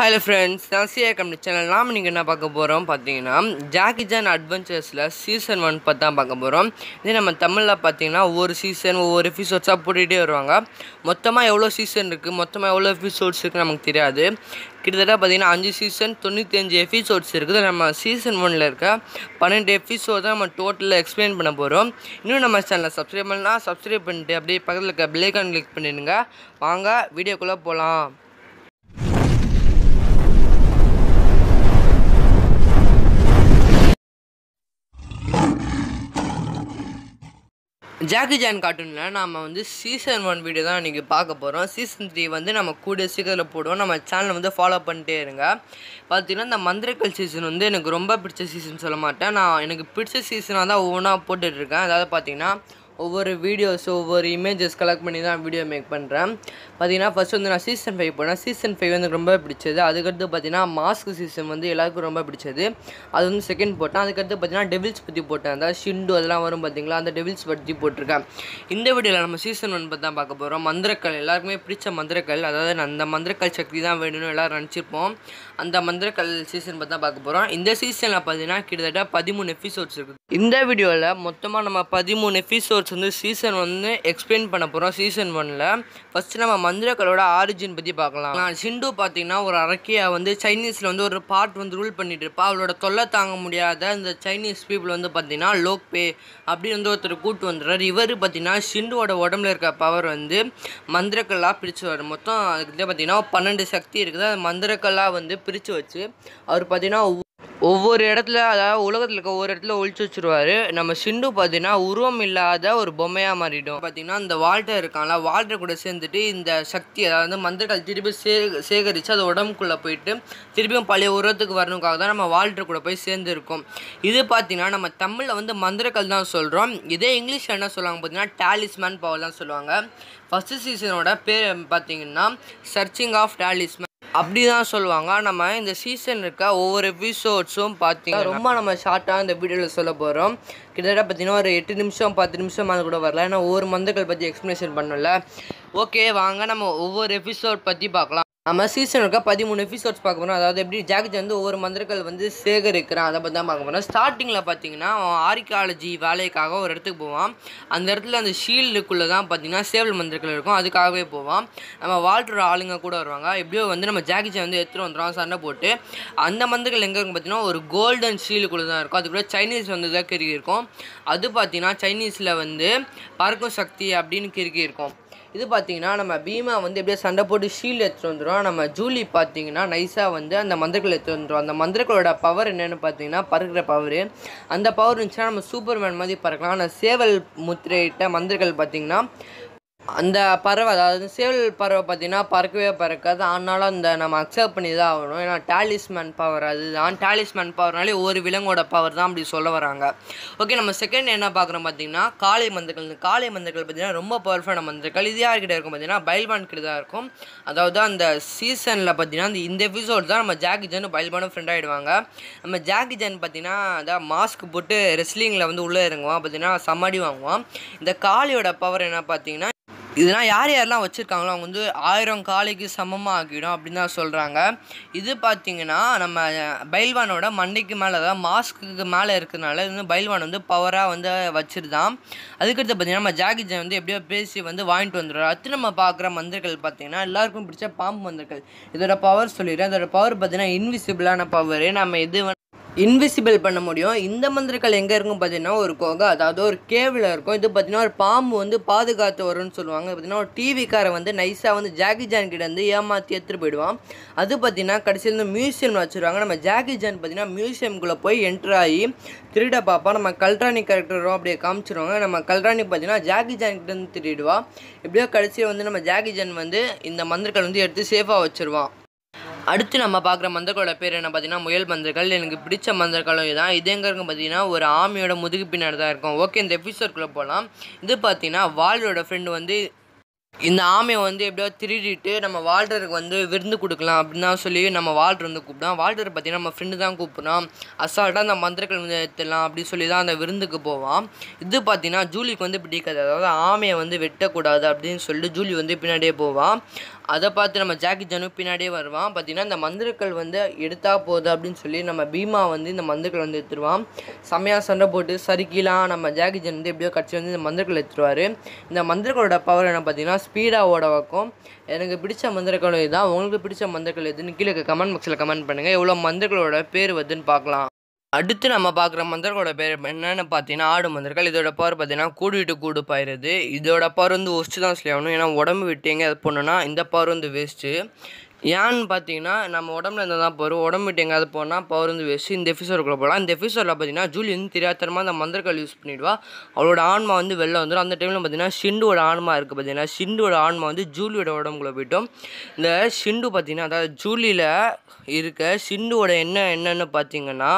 hello friends நான் CA company channel நாம் நீங்கள் என்ன பார்க்க போகிறோம் பார்த்தீங்கன்னா ஜாக்கி ஜான் அட்வென்ச்சர்ஸில் சீசன் ஒன் பார்த்து தான் பார்க்க போகிறோம் இதே நம்ம தமிழில் பார்த்தீங்கன்னா ஒவ்வொரு சீசன் ஒவ்வொரு எபிசோட்ஸாக போட்டுகிட்டே வருவாங்க மொத்தமாக எவ்வளோ சீசன் இருக்குது மொத்தமாக எவ்வளோ எபிசோட்ஸ் இருக்குது நமக்கு தெரியாது கிட்டத்தட்ட பார்த்திங்கன்னா அஞ்சு சீசன் தொண்ணூத்தஞ்சு எபிசோட்ஸ் இருக்குது நம்ம சீசன் ஒனில் இருக்க பன்னெண்டு எபிசோட் தான் நம்ம டோட்டலாக எக்ஸ்பிளைன் பண்ண போகிறோம் இன்னும் நம்ம சேனலை சப்ஸ்கிரைப் பண்ணலாம் சப்ஸ்கிரைப் பண்ணிட்டு அப்படியே பக்கத்தில் இருக்க பிளேக்கான் கிளிக் பண்ணிடுங்க வாங்க வீடியோக்குள்ளே போகலாம் ஜாக்கி ஜான் கார்ட்டூனில் நாம் வந்து சீசன் ஒன் வீடியோ தான் இன்றைக்கி பார்க்க போகிறோம் சீசன் த்ரீ வந்து நம்ம கூட சீக்கிரத்தில் போடுவோம் நம்ம சேனலை வந்து ஃபாலோ பண்ணிட்டே இருங்க பார்த்திங்கன்னா இந்த மந்திரக்கல் சீசன் வந்து எனக்கு ரொம்ப பிடிச்ச சீசன் சொல்ல மாட்டேன் நான் எனக்கு பிடிச்ச சீசனாக தான் ஒவ்வொன்றா போட்டுட்ருக்கேன் அதாவது பார்த்திங்கன்னா ஒவ்வொரு வீடியோஸ் ஒவ்வொரு இமேஜஸ் கலெக்ட் பண்ணி தான் வீடியோ மேக் பண்ணுறேன் பார்த்தீங்கன்னா ஃபஸ்ட் வந்து நான் சீசன் ஃபைவ் போனேன் சீசன் ஃபைவ் வந்து ரொம்ப பிடிச்சது அதுக்கடுத்து பார்த்தீங்கன்னா மாஸ்க் சீசன் வந்து எல்லாருக்கும் ரொம்ப பிடிச்சது அது வந்து செகண்ட் போட்டேன் அதுக்கடுத்து பார்த்தீங்கன்னா டெவில்ஸ் பற்றி போட்டேன் அதாவது ஷிண்டு அதெல்லாம் வரும் பார்த்தீங்களா அந்த டெவில்ஸ் பற்றி போட்டிருக்கேன் இந்த வீடியோவில் நம்ம சீசன் ஒன் பற்றி தான் பார்க்க போகிறோம் மந்திரக்கல் எல்லாருக்குமே பிடிச்ச மந்திரக்கல் அதாவது அந்த மந்திரக்கல் சக்தி தான் வேணும்னு எல்லோரும் நினச்சிருப்போம் அந்த மந்திரக்கல் சீசன் பற்றி தான் பார்க்க போகிறோம் இந்த சீசனில் பார்த்தீங்கன்னா கிட்டத்தட்ட பதிமூணு எபிசோட்ஸ் இருக்குது இந்த வீடியோவில் மொத்தமாக நம்ம பதிமூணு எபிசோட்ஸ் பாட்காஸ்ட் வந்து சீசன் வந்து எக்ஸ்பிளைன் பண்ண போகிறோம் சீசன் ஒனில் ஃபஸ்ட்டு நம்ம மந்திரக்கலோட ஆரிஜின் பற்றி பார்க்கலாம் நான் சிண்டு பார்த்தீங்கன்னா ஒரு அரக்கியை வந்து சைனீஸில் வந்து ஒரு பாட் வந்து ரூல் பண்ணிட்டு இருப்பா அவளோட தொல்லை தாங்க முடியாத இந்த சைனீஸ் பீப்புள் வந்து பார்த்தீங்கன்னா லோக்பே அப்படின்னு வந்து ஒருத்தர் கூட்டு வந்துடுறாரு இவர் பார்த்தீங்கன்னா சிண்டுவோட உடம்புல இருக்க பவர் வந்து மந்திரக்கல்லாக பிரித்து வரும் மொத்தம் அதுக்கு பார்த்தீங்கன்னா பன்னெண்டு சக்தி இருக்குது அது மந்திரக்கல்லாக வந்து பிரித்து வச்சு அவர் பார்த்தீங்கன்னா ஒவ்வொரு இடத்துல அதாவது உலகத்தில் இருக்க ஒவ்வொரு இடத்துல ஒழிச்சு வச்சுருவாரு நம்ம சிண்டு பார்த்தீங்கன்னா உருவம் இல்லாத ஒரு பொம்மையாக மாறிடும் பார்த்தீங்கன்னா இந்த வால்டர் இருக்காங்களா வால்டர் கூட சேர்ந்துட்டு இந்த சக்தி அதாவது மந்திரங்கள் திருப்பி சே சேகரித்து அது உடம்புக்குள்ளே போயிட்டு திருப்பியும் பழைய உருவத்துக்கு வரணுக்காக தான் நம்ம வால்டர் கூட போய் சேர்ந்துருக்கோம் இது பார்த்தீங்கன்னா நம்ம தமிழில் வந்து மந்திரக்கல் தான் சொல்கிறோம் இதே இங்கிலீஷில் என்ன சொல்லுவாங்க பார்த்தீங்கன்னா டேலிஸ்மேன் பவர் தான் சொல்லுவாங்க ஃபஸ்ட்டு சீசனோட பேர் பார்த்தீங்கன்னா சர்ச்சிங் ஆஃப் டேலிஸ்மேன் அப்படி தான் சொல்லுவாங்க நம்ம இந்த சீசன் இருக்க ஒவ்வொரு எபிசோட்ஸும் பார்த்தீங்கன்னா ரொம்ப நம்ம ஷார்ட்டாக இந்த வீடியோவில் சொல்ல போகிறோம் கிட்டத்தட்ட பார்த்தீங்கன்னா ஒரு எட்டு நிமிஷம் பத்து நிமிஷம் அது கூட வரல ஏன்னா ஒவ்வொரு மந்தர்கள் பற்றி எக்ஸ்ப்ளனேஷன் பண்ணல ஓகே வாங்க நம்ம ஒவ்வொரு எபிசோட் பற்றி பார்க்கலாம் நம்ம சீசன் இருக்க பதிமூணு எபிசோட்ஸ் பார்க்க போகிறோம் அதாவது எப்படி ஜாக்ஜ் வந்து ஒவ்வொரு மந்திரங்கள் வந்து சேகரிக்கிறான் அதை பற்றி தான் பார்க்க போகிறோம் ஸ்டார்டிங்கில் பார்த்தீங்கன்னா அவன் ஆர்கியாலஜி வேலைக்காக ஒரு இடத்துக்கு போவான் அந்த இடத்துல அந்த ஷீல்டுக்குள்ளே தான் பார்த்தீங்கன்னா சேவல் மந்திரங்கள் இருக்கும் அதுக்காகவே போவான் நம்ம வாழ்கிற ஆளுங்க கூட வருவாங்க எப்படியோ வந்து நம்ம ஜாக்ஜை வந்து எடுத்துகிட்டு வந்துடும் சண்டை போட்டு அந்த மந்திரங்கள் எங்கே இருக்கும் பார்த்தீங்கன்னா ஒரு கோல்டன் ஷீல்டுக்குள்ளே தான் இருக்கும் அதுக்குள்ளே சைனீஸ் வந்து தான் கிருக்கி இருக்கும் அது பார்த்தீங்கன்னா சைனீஸில் வந்து பறக்கும் சக்தி அப்படின்னு கிருக்கி இருக்கும் இது பார்த்தீங்கன்னா நம்ம பீமா வந்து எப்படியே சண்டை போட்டு ஷீல் எடுத்துகிட்டு வந்துடும் நம்ம ஜூலி பார்த்தீங்கன்னா நைஸாக வந்து அந்த மந்திரக்கள் எடுத்துகிட்டு வந்துடும் அந்த மந்திரக்களோட பவர் என்னென்னு பார்த்தீங்கன்னா பறக்கிற பவர் அந்த பவர் இருந்துச்சுன்னா நம்ம சூப்பர்மேன் மாதிரி பறக்கலாம் ஆனால் சேவல் முத்திரையிட்ட மந்திரங்கள் பார்த்தீங்கன்னா அந்த பறவை அதாவது சேவல் பறவை பார்த்தீங்கன்னா பறக்கவே பறக்காது ஆனாலும் அந்த நம்ம அக்செப்ட் பண்ணி தான் ஆகணும் ஏன்னா டேலிஸ்மேன் பவர் அதுதான் டேலிஸ்மேன் பவர்னாலே ஒவ்வொரு விலங்கோட பவர் தான் அப்படி சொல்ல வராங்க ஓகே நம்ம செகண்ட் என்ன பார்க்குறோம் பார்த்தீங்கன்னா காளை மந்திரங்கள் இந்த காளை மந்திரங்கள் பார்த்தீங்கன்னா ரொம்ப பவர்ஃபுல்லான மந்திரங்கள் இது யார்கிட்ட இருக்கும் பார்த்தீங்கன்னா பைல்வான் கிட்ட தான் இருக்கும் அதாவது அந்த சீசனில் பார்த்தீங்கன்னா அந்த இந்த எபிசோட் தான் நம்ம ஜாக்கி ஜான் பைல்வானும் ஃப்ரெண்ட் ஆகிடுவாங்க நம்ம ஜாக்கி ஜன் பார்த்திங்கன்னா அதான் மாஸ்க் போட்டு ரெஸ்லிங்கில் வந்து உள்ளே இறங்குவான் பார்த்தீங்கன்னா சம்மாடி வாங்குவான் இந்த காளையோட பவர் என்ன பார்த்தீங்கன்னா இதெல்லாம் யார் யாரெல்லாம் வச்சுருக்காங்களோ அவங்க வந்து ஆயிரம் காலைக்கு சமமாக ஆகிடும் அப்படின்னு தான் சொல்கிறாங்க இது பார்த்திங்கன்னா நம்ம பைல்வானோட மண்டைக்கு மேலே அதாவது மாஸ்க்கு மேலே இருக்கிறதுனால இது வந்து பைல்வான் வந்து பவராக வந்து வச்சுருதான் அதுக்கடுத்து பார்த்திங்கன்னா நம்ம ஜாகிஜன் வந்து எப்படியோ பேசி வந்து வாங்கிட்டு வந்துடுறோம் அடுத்து நம்ம பார்க்குற மந்திரங்கள் பார்த்திங்கன்னா எல்லாருக்கும் பிடிச்ச பாம்பு மந்திரங்கள் இதோட பவர் சொல்லிடுறேன் இதோட பவர் பார்த்திங்கன்னா இன்விசிபிளான பவர் நம்ம எது இன்விசிபிள் பண்ண முடியும் இந்த மந்திரக்கல் எங்கே இருக்கும் பார்த்தீங்கன்னா ஒரு கோகை அதாவது ஒரு கேவில் இருக்கும் இது பார்த்தீங்கன்னா ஒரு பாம்பு வந்து பாதுகாத்து வரும்னு சொல்லுவாங்க பார்த்தீங்கன்னா ஒரு டிவிக்காரை வந்து நைஸாக வந்து ஜாக்கி ஜான் கிட்ட வந்து ஏமாற்றி எடுத்துகிட்டு போயிடுவான் அது பார்த்தீங்கன்னா கடைசியில் வந்து மியூசியம் வச்சுருவாங்க நம்ம ஜாக்கி ஜான் பார்த்தீங்கன்னா மியூசியம்குள்ளே போய் என்ட்ரு ஆகி திருட பார்ப்போம் நம்ம கல்ராணி கேரக்டரும் அப்படியே காமிச்சிருவாங்க நம்ம கல்ராணி பார்த்தீங்கன்னா ஜாக்கி ஜான் கிட்ட வந்து திருடுவா எப்படியோ கடைசியில் வந்து நம்ம ஜாக்கி ஜான் வந்து இந்த மந்திரக்கல் வந்து எடுத்து சேஃபாக வச்சுருவான் அடுத்து நம்ம பார்க்குற மந்திரங்களோட பேர் என்ன பார்த்தீங்கன்னா முயல் மந்திரங்கள் எனக்கு பிடிச்ச மந்திரங்களும் இதுதான் இது எங்கேருக்கு பார்த்தீங்கன்னா ஒரு ஆமியோட முதுகு பின்னாடி தான் இருக்கும் ஓகே இந்த எபிசோட்குள்ளே போகலாம் இது பார்த்தீங்கன்னா வாலோட ஃப்ரெண்டு வந்து இந்த ஆமையை வந்து எப்படியோ திருடிட்டு நம்ம வால்டருக்கு வந்து விருந்து கொடுக்கலாம் அப்படின்னா சொல்லி நம்ம வால்டர் வந்து கூப்பிடான் வால்டர் பார்த்தீங்கன்னா நம்ம ஃப்ரெண்டு தான் கூப்பிட்றான் அசால்ட்டாக அந்த மந்திரக்கள் வந்து எடுத்துடலாம் அப்படின்னு சொல்லி தான் அந்த விருந்துக்கு போவான் இது பார்த்தீங்கன்னா ஜூலிக்கு வந்து பிடிக்காது அதாவது ஆமையை வந்து வெட்டக்கூடாது அப்படின்னு சொல்லிட்டு ஜூலி வந்து பின்னாடியே போவான் அதை பார்த்து நம்ம ஜாக்கி ஜனு பின்னாடியே வருவான் பார்த்தீங்கன்னா இந்த மந்திரக்கள் வந்து எடுத்தா போகுது அப்படின்னு சொல்லி நம்ம பீமா வந்து இந்த மந்திரக்கள் வந்து எடுத்துருவான் செம்மையாக சண்டை போட்டு சறுக்கிலாம் நம்ம ஜாக்கி ஜன் வந்து எப்படியோ கட்சி வந்து இந்த மந்திரக்கள் எடுத்துருவார் இந்த மந்திரக்களோட பவர் என்ன பார்த்தீங்கன்னா ஸ்பீடாக ஓட வைக்கும் எனக்கு பிடிச்ச மந்திரக்கலை இதுதான் உங்களுக்கு பிடிச்ச மந்திரக்கல் எதுன்னு கீழே கமெண்ட் பாக்ஸில் கமெண்ட் பண்ணுங்கள் எவ்வளோ மந்திரங்களோட பேர் வருதுன்னு பார்க்கலாம் அடுத்து நம்ம பார்க்குற மந்திரங்களோட பேர் என்னென்னு பார்த்தீங்கன்னா ஆடு மந்திரங்கள் இதோட பவர் பார்த்தீங்கன்னா கூடிட்டு கூடு பாயிருது இதோட பவர் வந்து ஒஸ்ட்டு தான் சொல்லி ஆகணும் ஏன்னா உடம்பு விட்டு எங்கே அது பண்ணுன்னா இந்த பவர் வந்து வேஸ்ட்டு ஏன்னு பார்த்தீங்கன்னா நம்ம உடம்புல இருந்தால் தான் போகிறோம் உடம்பு விட்டு எங்கேயாவது போனால் பவர் வந்து வேஸ்ட்டு இந்த எபிசோடுக்குள்ளே போகலாம் இந்த எபிசோடில் பார்த்தீங்கன்னா ஜூலி வந்து தெரியாத்தனமாக அந்த மந்திரக்கல் யூஸ் பண்ணிவிடுவா அவளோட ஆன்மா வந்து வெளில வந்துடும் அந்த டைமில் பார்த்தீங்கன்னா ஷிண்டுவோட ஆன்மா இருக்குது பார்த்தீங்கன்னா ஷிண்டுவோட ஆன்மா வந்து ஜூலியோட உடம்புக்குள்ளே போயிட்டோம் இந்த ஷிண்டு பார்த்தீங்கன்னா அதாவது ஜூலியில் இருக்க ஷிண்டுவோட என்ன என்னென்னு பார்த்தீங்கன்னா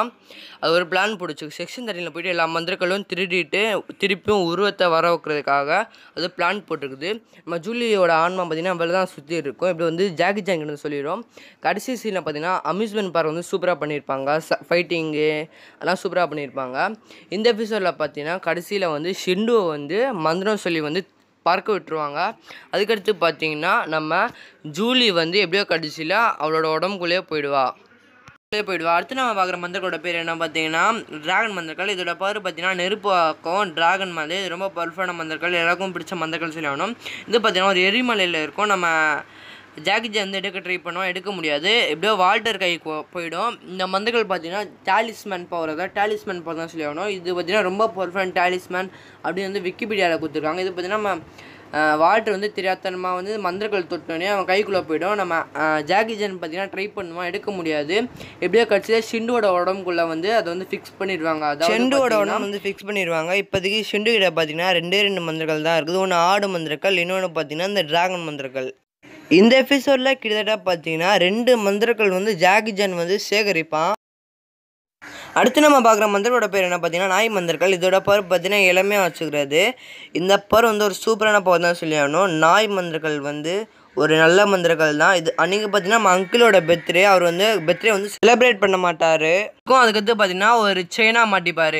அது ஒரு பிளான் பிடிச்சி செக்ஷன் தண்ணியில் போயிட்டு எல்லா மந்திரங்களும் திருடிட்டு திருப்பியும் உருவத்தை வர வைக்கிறதுக்காக அது பிளான் போட்டிருக்குது நம்ம ஜூலியோட ஆன்மா பார்த்திங்கன்னா அவள் தான் சுற்றி இருக்கும் இப்படி வந்து ஜாக்கி ஜாங்கின்னு சொல்லிடுவோம் கடைசி சீனில் பார்த்தீங்கன்னா அம்யூஸ்மெண்ட் பார்க் வந்து சூப்பராக பண்ணியிருப்பாங்க ஃபைட்டிங்கு அதெல்லாம் சூப்பராக பண்ணியிருப்பாங்க இந்த எபிசோடில் பார்த்தீங்கன்னா கடைசியில் வந்து ஷிண்டுவை வந்து மந்திரம் சொல்லி வந்து பார்க்க விட்டுருவாங்க அதுக்கடுத்து பார்த்தீங்கன்னா நம்ம ஜூலி வந்து எப்படியோ கடைசியில் அவளோட உடம்புக்குள்ளேயே போயிடுவா போயிடுவோம் அடுத்து நம்ம பார்க்குற மந்திரங்களோட பேர் என்ன பார்த்தீங்கன்னா டிராகன் மந்திரங்கள் இதோட பவர் பார்த்தீங்கன்னா நெருப்பு ஆக்கம் டிராகன் மலை இது ரொம்ப பர்ஃபான மந்திரங்கள் எல்லாருக்கும் பிடிச்ச மந்திரங்கள் சொல்லணும் இது பார்த்தீங்கன்னா ஒரு எரிமலையில் இருக்கும் நம்ம ஜாக்கிஜி வந்து எடுக்க ட்ரை பண்ணோம் எடுக்க முடியாது எப்படியோ வால்டர் கை போயிடும் இந்த மந்துகள் பார்த்தீங்கன்னா டாலிஸ்மேன் பவர் தான் டாலிஸ்மேன் பவர் தான் சொல்லி ஆகணும் இது பார்த்தீங்கன்னா ரொம்ப பர்ஃபெக்ட் டாலிஸ்மேன் அப்படின்னு வந்து விக்கிபீடியாவில் கொடுத்துருக்காங்க இது பார்த்தீங்கன்னா நம்ம வால்ட்ரு வந்து தெரியாதனமாக வந்து மந்திரக்கல் தொட்டோன்னே அவன் கைக்குள்ளே போயிடும் நம்ம ஜாக்கி ஜான் பார்த்தீங்கன்னா ட்ரை பண்ணுவோம் எடுக்க முடியாது எப்படியோ கட்சியில் ஷிண்டுவோட உடம்புக்குள்ளே வந்து அதை வந்து ஃபிக்ஸ் பண்ணிடுவாங்க அதாவது ஷிண்டுவோட உடம்பு வந்து ஃபிக்ஸ் பண்ணிடுவாங்க இப்போதைக்கு ஷிண்டு கிட்ட பார்த்தீங்கன்னா ரெண்டே ரெண்டு மந்திரங்கள் தான் இருக்குது ஒன்று ஆடு மந்திரக்கல் இன்னொன்று பார்த்தீங்கன்னா இந்த ட்ராகன் மந்திரக்கல் இந்த எபிசோடில் கிட்டத்தட்ட பார்த்தீங்கன்னா ரெண்டு மந்திரங்கள் வந்து ஜாகி ஜான் வந்து சேகரிப்பான் அடுத்து நம்ம பார்க்குற மந்திரோட பேர் என்ன பார்த்தீங்கன்னா நாய் மந்திர்கள் இதோட பர் பார்த்தீங்கன்னா இளமையாக வச்சுக்கிறது இந்த பர் வந்து ஒரு சூப்பரான பவர் தான் சொல்லி ஆகணும் நாய் மந்திர்கள் வந்து ஒரு நல்ல மந்திரங்கள் தான் இது அன்றைக்கி பார்த்தீங்கன்னா நம்ம அங்கிளோட பர்த்டே அவர் வந்து பர்த்டே வந்து செலிப்ரேட் பண்ண மாட்டார் அதுக்கடுத்து பார்த்தீங்கன்னா ஒரு செயினாக மாட்டிப்பார்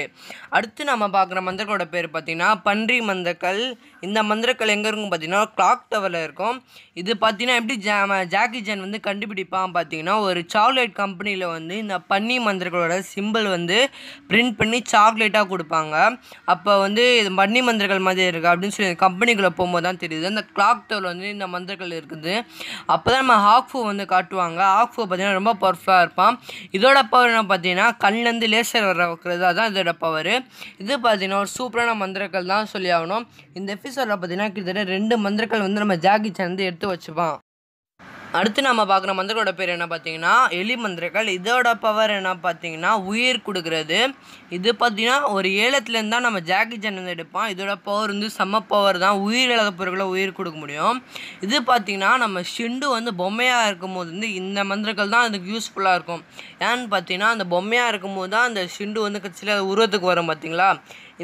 அடுத்து நம்ம பார்க்குற மந்திரக்களோட பேர் பார்த்திங்கன்னா பன்றி மந்திரக்கல் இந்த மந்திரக்கல் எங்கே இருக்கும் பார்த்தீங்கன்னா கிளாக் டவரில் இருக்கும் இது பார்த்திங்கன்னா எப்படி ஜா ஜாக்கி ஜான் வந்து கண்டுபிடிப்பான் பார்த்தீங்கன்னா ஒரு சாக்லேட் கம்பெனியில் வந்து இந்த பன்னி மந்திரக்களோட சிம்பிள் வந்து பிரிண்ட் பண்ணி சாக்லேட்டாக கொடுப்பாங்க அப்போ வந்து இது பன்னி மந்திரங்கள் மாதிரி இருக்குது அப்படின்னு சொல்லி கம்பெனிக்குள்ளே போகும்போது தான் தெரியுது அந்த கிளாக் டவர் வந்து இந்த மந்திரங்கள் இருக்குது அப்போ தான் நம்ம ஹாக்ஃபோ வந்து காட்டுவாங்க ஹாக்ஃபோ பார்த்திங்கன்னா ரொம்ப பர்ஃபாக இருப்பான் இதோட பவர் என்ன பார்த்தீங்கன்னா கண்ணிலேருந்து லேசர் வர வைக்கிறது அதுதான் இதோட பவர் இது பார்த்தீங்கன்னா ஒரு சூப்பரான மந்திரங்கள் தான் சொல்லி ஆகணும் இந்த எபிசோடில் பார்த்தீங்கன்னா கிட்டத்தட்ட ரெண்டு மந்திரங்கள் வந்து நம்ம ஜாக்கி சேர்ந்து எடுத்து வச்சுப்பான் அடுத்து நம்ம பார்க்குற மந்திரோட பேர் என்ன பார்த்தீங்கன்னா எலி மந்திரங்கள் இதோட பவர் என்ன பார்த்தீங்கன்னா உயிர் கொடுக்குறது இது பார்த்தீங்கன்னா ஒரு ஏலத்துலேருந்து தான் நம்ம ஜாக்கி ஜன் எடுப்போம் எடுப்பான் இதோட பவர் வந்து செம்ம பவர் தான் உயிர் இழந்த பொருட்களை உயிர் கொடுக்க முடியும் இது பார்த்திங்கன்னா நம்ம ஷிண்டு வந்து பொம்மையாக இருக்கும் போது வந்து இந்த மந்திரங்கள் தான் அதுக்கு யூஸ்ஃபுல்லாக இருக்கும் ஏன்னு பார்த்தீங்கன்னா அந்த பொம்மையாக இருக்கும் போது தான் அந்த ஷிண்டு வந்து கட்சியில் உருவத்துக்கு வரும் பார்த்தீங்களா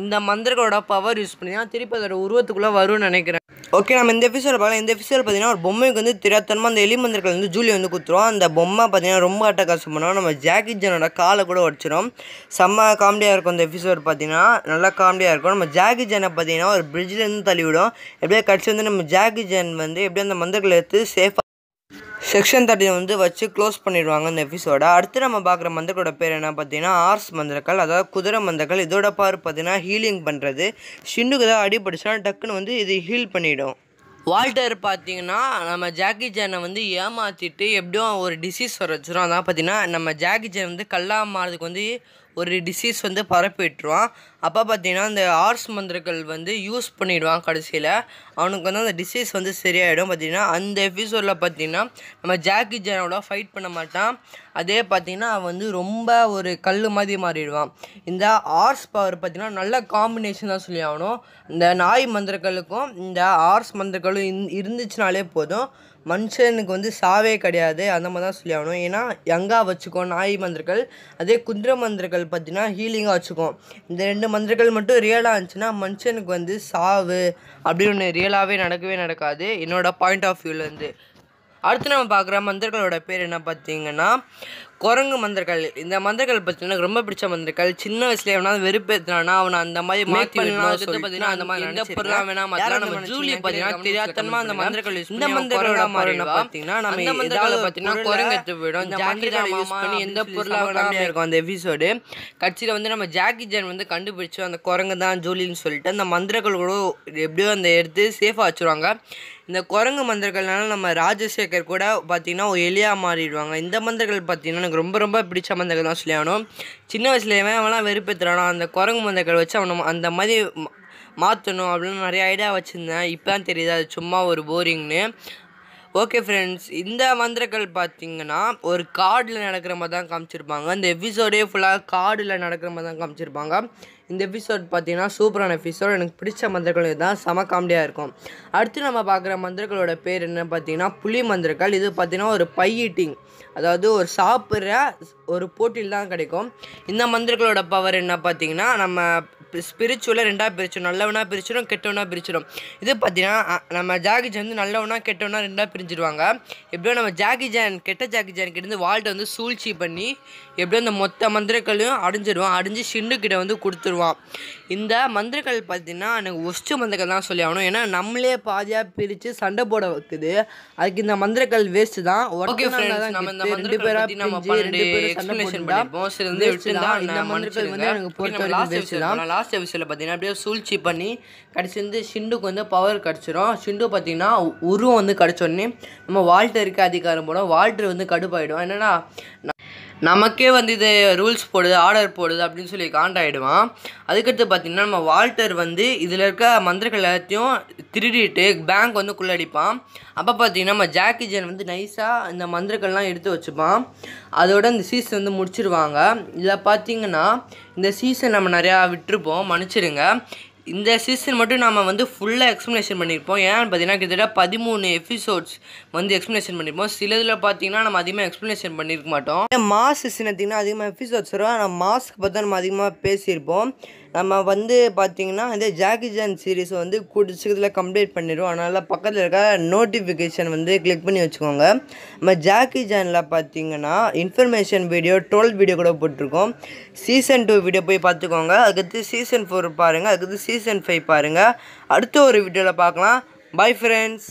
இந்த மந்திரங்களோட பவர் யூஸ் பண்ணி தான் திருப்பி அதோட உருவத்துக்குள்ளே வரும்னு நினைக்கிறேன் ஓகே நம்ம இந்த எபிசோட பார்க்கலாம் இந்த எபிசோட பார்த்தீங்கன்னா ஒரு பொம்மைக்கு வந்து திராத்தனமாக அந்த எலிமந்தர்கள் வந்து ஜூலி வந்து குத்துருவோம் அந்த பொம்மை பார்த்தீங்கன்னா ரொம்ப அட்டகாசம் பண்ணுவோம் நம்ம ஜாக்கி ஜனோட காலை கூட உடச்சிடும் செம்ம காமெடியாக இருக்கும் அந்த எபிசோட் பார்த்தீங்கன்னா நல்லா காமெடியாக இருக்கும் நம்ம ஜாக்கி ஜானை பார்த்தீங்கன்னா ஒரு பிரிட்ஜிலேருந்து தள்ளிவிடும் எப்படியே கட்சி வந்து நம்ம ஜாக்கி ஜான் வந்து எப்படியே அந்த மந்தர்களை எடுத்து சேஃபாக செக்ஷன் தேர்ட்டின் வந்து வச்சு க்ளோஸ் பண்ணிடுவாங்க இந்த எபிசோட அடுத்து நம்ம பார்க்குற மந்திரோட பேர் என்ன பார்த்தீங்கன்னா ஆர்ஸ் மந்திரக்கள் அதாவது குதிரை மந்திரக்கள் இதோட பார் பார்த்தீங்கன்னா ஹீலிங் பண்ணுறது ஷின்னுக்கு ஏதாவது அடிபட்டுச்சுன்னா டக்குன்னு வந்து இது ஹீல் பண்ணிவிடும் வால்டர் பார்த்தீங்கன்னா நம்ம ஜாக்கி ஜேனை வந்து ஏமாற்றிட்டு எப்படியும் ஒரு டிசீஸ் வர வச்சுரும் அதான் பார்த்தீங்கன்னா நம்ம ஜாக்கி ஜேன் வந்து கல்லாக மாறதுக்கு வந்து ஒரு டிசீஸ் வந்து பரப்பிட்டுருவான் அப்போ பார்த்தீங்கன்னா அந்த ஆர்ஸ் மந்திரங்கள் வந்து யூஸ் பண்ணிவிடுவான் கடைசியில் அவனுக்கு வந்து அந்த டிசீஸ் வந்து சரியாயிடும் பார்த்தீங்கன்னா அந்த எபிசோடில் பார்த்தீங்கன்னா நம்ம ஜாக்கி ஜனோட ஃபைட் பண்ண மாட்டான் அதே பார்த்தீங்கன்னா அவன் வந்து ரொம்ப ஒரு கல் மாதிரி மாறிடுவான் இந்த ஆர்ஸ் பவர் பார்த்தீங்கன்னா நல்ல காம்பினேஷன் தான் சொல்லி ஆகணும் இந்த நாய் மந்திரங்களுக்கும் இந்த ஆர்ஸ் மந்திரங்களும் இருந்துச்சுனாலே போதும் மனுஷனுக்கு வந்து சாவே கிடையாது அந்த மாதிரி தான் சொல்லி ஆகணும் ஏன்னா யங்காக வச்சுக்கும் நாய் மந்திரங்கள் அதே குந்திர மந்திரங்கள் பார்த்தீங்கன்னா ஹீலிங்காக வச்சுக்கும் இந்த ரெண்டு மந்திரங்கள் மட்டும் ரியலாக இருந்துச்சுன்னா மனுஷனுக்கு வந்து சாவு அப்படின்னு ஒன்று ரியலாகவே நடக்கவே நடக்காது என்னோடய பாயிண்ட் ஆஃப் வியூலேருந்து அடுத்து நம்ம பார்க்குற மந்திரங்களோட பேர் என்ன பார்த்தீங்கன்னா குரங்கு மந்திரங்கள் இந்த மந்திரங்கள் பார்த்தீங்கன்னா ரொம்ப பிடிச்ச மந்திரங்கள் சின்ன வயசுல எவனாவது வெறுப்பேத்துறானா அவனை அந்த மாதிரி மாத்தி பார்த்தீங்கன்னா அந்த மாதிரி எந்த பொருளாக வேணாம் நம்ம ஜூலி பார்த்தீங்கன்னா தெரியாதனமா அந்த மந்திரங்கள் இந்த மந்திரங்களோட பார்த்தீங்கன்னா நம்ம இந்த மந்திரங்களை பார்த்தீங்கன்னா குரங்கத்து போயிடும் இந்த மந்திரங்களை யூஸ் பண்ணி எந்த பொருளாக இருக்கும் அந்த எபிசோடு கட்சியில் வந்து நம்ம ஜாக்கி ஜான் வந்து கண்டுபிடிச்சு அந்த குரங்கு தான் ஜூலின்னு சொல்லிட்டு அந்த மந்திரங்கள் கூட எப்படியோ அந்த எடுத்து சேஃபாக வச்சுருவாங்க இந்த குரங்கு மந்திரங்கள்னால நம்ம ராஜசேகர் கூட பார்த்தீங்கன்னா எளியாக மாறிடுவாங்க இந்த மந்திரங்கள் பார்த்தீங்கன்னா எனக்கு ரொம்ப ரொம்ப பிடிச்ச மந்தகள் தான் சொல்லி ஆகணும் சின்ன வயசுலேயுமே அவன்லாம் வெறுப்பேற்றுறானோ அந்த குரங்கு மந்தக்கள் வச்சு அவனை அந்த மாதிரி மாற்றணும் அப்படின்னு நிறைய ஐடியா வச்சுருந்தேன் இப்போ தான் தெரியுது அது சும்மா ஒரு போரிங்னு ஓகே ஃப்ரெண்ட்ஸ் இந்த மந்திரங்கள் பார்த்தீங்கன்னா ஒரு கார்டில் நடக்கிற மாதிரி தான் காமிச்சிருப்பாங்க இந்த எபிசோடே ஃபுல்லாக கார்டில் நடக்கிற மாதிரி தான் காமிச்சிருப்பாங்க இந்த எபிசோட் பார்த்தீங்கன்னா சூப்பரான எபிசோட் எனக்கு பிடிச்ச மந்திரங்கள் தான் செம காமெடியாக இருக்கும் அடுத்து நம்ம பார்க்குற மந்திரங்களோட பேர் என்னென்னு பார்த்தீங்கன்னா புலி மந்திரங்கள் இது பார்த்தீங்கன்னா ஒரு பை ஈட்டிங் அதாவது ஒரு சாப்பிட்ற ஒரு போட்டியில் தான் கிடைக்கும் இந்த மந்திரங்களோட பவர் என்ன பார்த்தீங்கன்னா நம்ம ஸ்பிரிச்சுவலாக ரெண்டாக பிரிச்சிடும் நல்லவனாக பிரிச்சிடும் கெட்டவனாக பிரிச்சிடும் இது பார்த்தீங்கன்னா நம்ம ஜாகி ஜான் வந்து நல்லவனா கெட்டவனா ரெண்டாக பிரிஞ்சிடுவாங்க எப்படியோ நம்ம ஜாகி ஜான் கெட்ட ஜாகி ஜான் கிட்ட வந்து வந்து சூழ்ச்சி பண்ணி எப்படியோ அந்த மொத்த மந்திரக்கல்லையும் அடிஞ்சிடுவான் அடிஞ்சு ஷிண்டு கிட்ட வந்து கொடுத்துருவான் இந்த மந்திரக்கல் பார்த்தீங்கன்னா எனக்கு ஒஸ்ட்டு மந்திரக்கல் தான் சொல்லி ஆகணும் ஏன்னா நம்மளே பாதியாக பிரித்து சண்டை போட வைக்குது அதுக்கு இந்த மந்திரக்கல் வேஸ்ட் தான் ஓகே நம்ம இந்த ரெண்டு பேராக நம்ம ரெண்டு பேரும் சண்டை போட்டுருந்தா இந்த மந்திரக்கல் வந்து எனக்கு பொறுத்த வரைக்கும் வேஸ்ட்டு தான் லாஸ்ட் எபிசோடில் பார்த்தீங்கன்னா அப்படியே சூழ்ச்சி பண்ணி கடைசி வந்து ஷிண்டுக்கு வந்து பவர் கிடச்சிரும் ஷிண்டு பார்த்தீங்கன்னா உருவம் வந்து கிடச்சோடனே நம்ம வால்டருக்கு அதிகாரம் போடும் வால்டர் வந்து கடுப்பாயிடும் என்னென்னா நமக்கே வந்து இது ரூல்ஸ் போடுது ஆர்டர் போடுது அப்படின்னு சொல்லி காண்டாயிடுவான் ஆகிடுவான் அதுக்கடுத்து பார்த்திங்கன்னா நம்ம வால்டர் வந்து இதில் இருக்க மந்திரங்கள் எல்லாத்தையும் திருடிட்டு பேங்க் வந்து குள்ளடிப்பான் அப்போ பார்த்திங்கன்னா நம்ம ஜாக்கி ஜன் வந்து நைஸாக இந்த மந்திரங்கள்லாம் எடுத்து வச்சுப்பான் அதோட இந்த சீசன் வந்து முடிச்சிருவாங்க இதில் பார்த்திங்கன்னா இந்த சீசன் நம்ம நிறையா விட்டுருப்போம் மன்னிச்சிருங்க இந்த சீசன் மட்டும் நாம் வந்து ஃபுல்லாக எக்ஸ்ப்ளனேஷன் பண்ணியிருப்போம் ஏன்னு பார்த்தீங்கன்னா கிட்டத்தட்ட பதிமூணு எபிசோட்ஸ் வந்து எக்ஸ்ப்ளனேஷன் பண்ணியிருப்போம் சிலதில் பார்த்தீங்கன்னா நம்ம அதிகமாக எக்ஸ்ப்ளனேஷன் பண்ணியிருக்க மாட்டோம் மாஸ் சீசன் எடுத்திங்கன்னா அதிகமாக எபிசோட்ஸ் வரும் ஆனால் மாஸ்க்கு பார்த்தா நம்ம அதிகமாக பேசியிருப்போம் நம்ம வந்து பார்த்திங்கன்னா இந்த ஜாக்கி ஜான் சீரீஸ் வந்து கூடிய கம்ப்ளீட் பண்ணிடுவோம் அதனால் பக்கத்தில் இருக்க நோட்டிஃபிகேஷன் வந்து கிளிக் பண்ணி வச்சுக்கோங்க நம்ம ஜாக்கி ஜானில் பார்த்திங்கன்னா இன்ஃபர்மேஷன் வீடியோ டுவெல் வீடியோ கூட போட்டிருக்கோம் சீசன் டூ வீடியோ போய் பார்த்துக்கோங்க அதுக்கடுத்து சீசன் ஃபோர் பாருங்கள் அதுக்கடுத்து சீசன் ஃபைவ் பாருங்கள் அடுத்த ஒரு வீடியோவில் பார்க்கலாம் பை ஃப்ரெண்ட்ஸ்